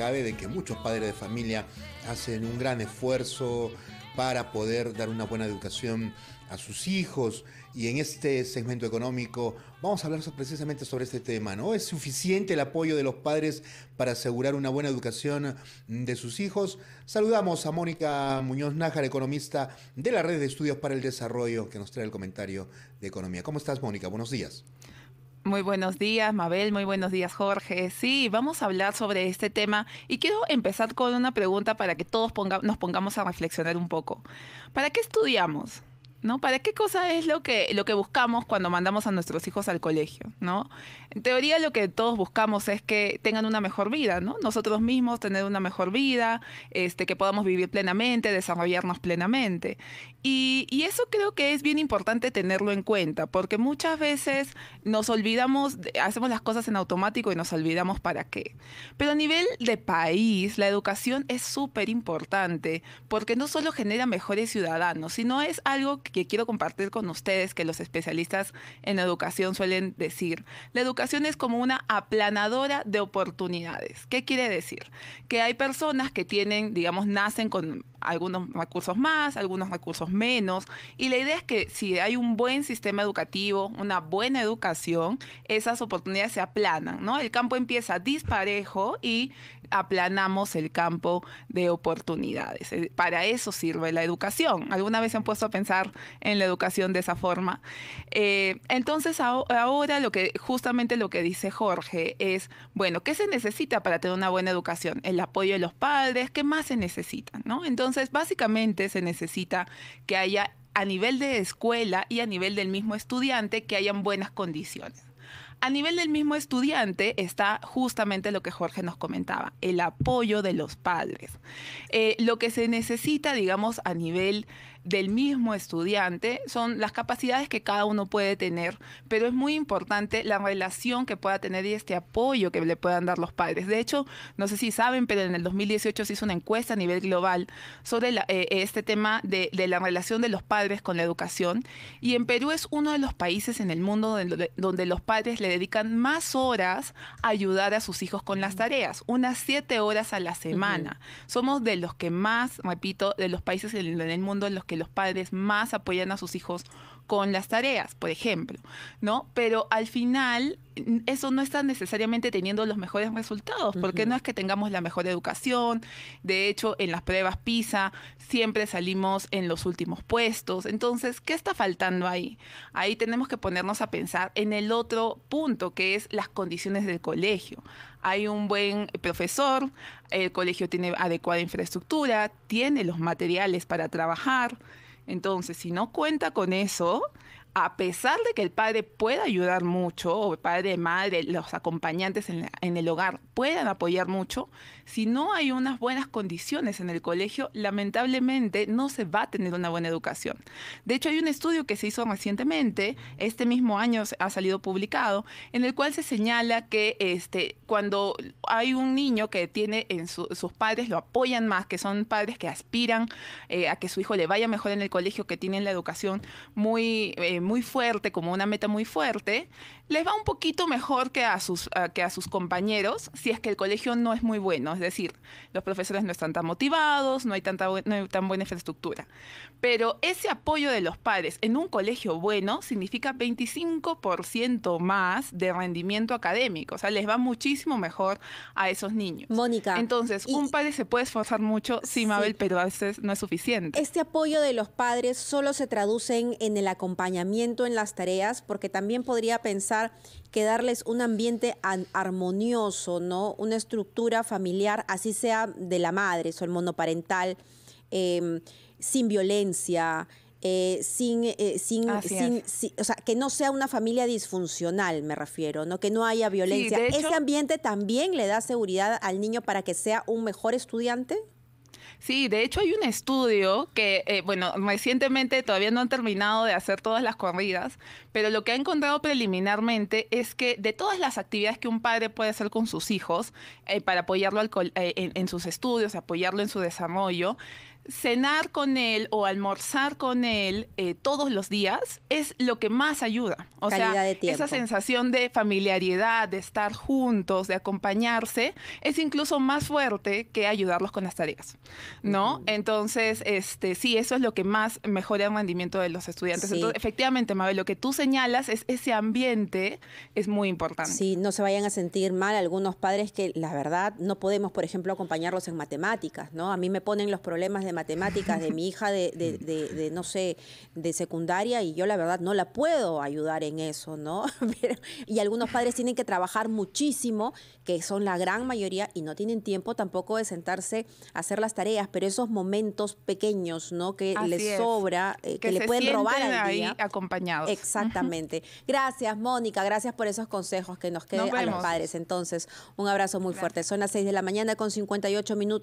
cabe de que muchos padres de familia hacen un gran esfuerzo para poder dar una buena educación a sus hijos. Y en este segmento económico vamos a hablar precisamente sobre este tema, ¿no? ¿Es suficiente el apoyo de los padres para asegurar una buena educación de sus hijos? Saludamos a Mónica Muñoz Nájar, economista de la Red de Estudios para el Desarrollo, que nos trae el comentario de economía. ¿Cómo estás, Mónica? Buenos días. Muy buenos días, Mabel. Muy buenos días, Jorge. Sí, vamos a hablar sobre este tema y quiero empezar con una pregunta para que todos nos pongamos a reflexionar un poco. ¿Para qué estudiamos? ¿no? ¿Para qué cosa es lo que, lo que buscamos cuando mandamos a nuestros hijos al colegio, ¿no? En teoría lo que todos buscamos es que tengan una mejor vida, Nosotros mismos tener una mejor vida, este, que podamos vivir plenamente, desarrollarnos plenamente. Y, y eso creo que es bien importante tenerlo en cuenta, porque muchas veces nos olvidamos, hacemos las cosas en automático y nos olvidamos para qué. Pero a nivel de país, la educación es súper importante, porque no solo genera mejores ciudadanos, sino es algo que que quiero compartir con ustedes que los especialistas en educación suelen decir. La educación es como una aplanadora de oportunidades. ¿Qué quiere decir? Que hay personas que tienen, digamos, nacen con algunos recursos más, algunos recursos menos. Y la idea es que si hay un buen sistema educativo, una buena educación, esas oportunidades se aplanan, ¿no? El campo empieza disparejo y aplanamos el campo de oportunidades. Eh, para eso sirve la educación. ¿Alguna vez se han puesto a pensar en la educación de esa forma? Eh, entonces ahora lo que justamente lo que dice Jorge es, bueno, ¿qué se necesita para tener una buena educación? El apoyo de los padres, ¿qué más se necesita? ¿no? Entonces, entonces, básicamente se necesita que haya a nivel de escuela y a nivel del mismo estudiante que hayan buenas condiciones. A nivel del mismo estudiante está justamente lo que Jorge nos comentaba, el apoyo de los padres. Eh, lo que se necesita, digamos, a nivel del mismo estudiante, son las capacidades que cada uno puede tener, pero es muy importante la relación que pueda tener y este apoyo que le puedan dar los padres. De hecho, no sé si saben, pero en el 2018 se hizo una encuesta a nivel global sobre eh, eh, este tema de, la relación de los padres con la educación y en Perú es uno de los países en el mundo donde, los padres le dedican más horas a ayudar a sus hijos con las tareas, unas siete horas a la semana. Somos de los que más, repito, de los países en, en el mundo en los que que los padres más apoyan a sus hijos con las tareas, por ejemplo, ¿no? Pero al final mm, eso no está necesariamente teniendo los mejores resultados, porque no es que tengamos la mejor educación, de hecho en las pruebas PISA siempre salimos en los últimos puestos, entonces, ¿qué está faltando ahí? Ahí tenemos que ponernos a pensar en el otro punto, que es las condiciones del colegio. Hay un buen profesor, el colegio tiene adecuada infraestructura, tiene los materiales para trabajar, entonces, si no cuenta con eso, a pesar de que el padre pueda ayudar mucho, o el padre, madre, los acompañantes en, el hogar puedan apoyar mucho, si no hay unas buenas condiciones en el colegio, lamentablemente no se va a tener una buena educación. De hecho, hay un estudio que se hizo recientemente, este mismo año ha salido publicado, en el cual se señala que este, cuando hay un niño que tiene en sus padres lo apoyan más, que son padres que aspiran eh, a que su hijo le vaya mejor en el colegio, que tienen la educación muy... Eh, eh, muy fuerte, como una meta muy fuerte, les va un poquito mejor que a, sus, que a sus compañeros si es que el colegio no es muy bueno. Es decir, los profesores no están tan motivados, no hay, tanta, tan buena infraestructura. Pero ese apoyo de los padres en un colegio bueno significa 25% más de rendimiento académico. O sea, les va muchísimo mejor a esos niños. Mónica. Entonces, un padre se puede esforzar mucho, sí, Mabel, pero a veces no es suficiente. Este apoyo de los padres solo se traduce en el acompañamiento en las tareas, porque también podría pensar que darles un ambiente armonioso, ¿no? Una estructura familiar, así sea de la madre, o el monoparental, em, sin violencia, eh, sin, eh, sin, sin, o sea, que no sea una familia disfuncional, me refiero, ¿no? Que no haya violencia. ¿Ese ambiente también le da seguridad al niño para que sea un mejor estudiante? Sí, de hecho hay un estudio que, eh, bueno, recientemente todavía no han terminado de hacer todas las corridas, pero lo que ha encontrado preliminarmente es que de todas las actividades que un padre puede hacer con sus hijos eh, para apoyarlo eh, en, sus estudios, apoyarlo en su desarrollo, cenar con él o almorzar con él eh, todos los días es lo que más ayuda. O sea, esa sensación de familiaridad, de estar juntos, de acompañarse, es incluso más fuerte que ayudarlos con las tareas, ¿no? Entonces, este, sí, eso es lo que más mejora el rendimiento de los estudiantes. Entonces, efectivamente, Mabel, lo que tú señalas es ese ambiente es muy importante. Sí, no se vayan a sentir mal algunos padres que, la verdad, no podemos, por ejemplo, acompañarlos en matemáticas, ¿no? A mí me ponen los problemas de de matemáticas de mi hija de, no sé, de secundaria y yo la verdad no la puedo ayudar en eso, ¿no? y algunos padres tienen que trabajar muchísimo, que son la gran mayoría y no tienen tiempo tampoco de sentarse a hacer las tareas, pero esos momentos pequeños, ¿no? Que les sobra, eh, que, le pueden robar al acompañados. Exactamente. Gracias, Mónica, gracias por esos consejos que nos quede a los padres. Entonces, un abrazo muy fuerte. Son las 6 de la mañana con 58 minutos.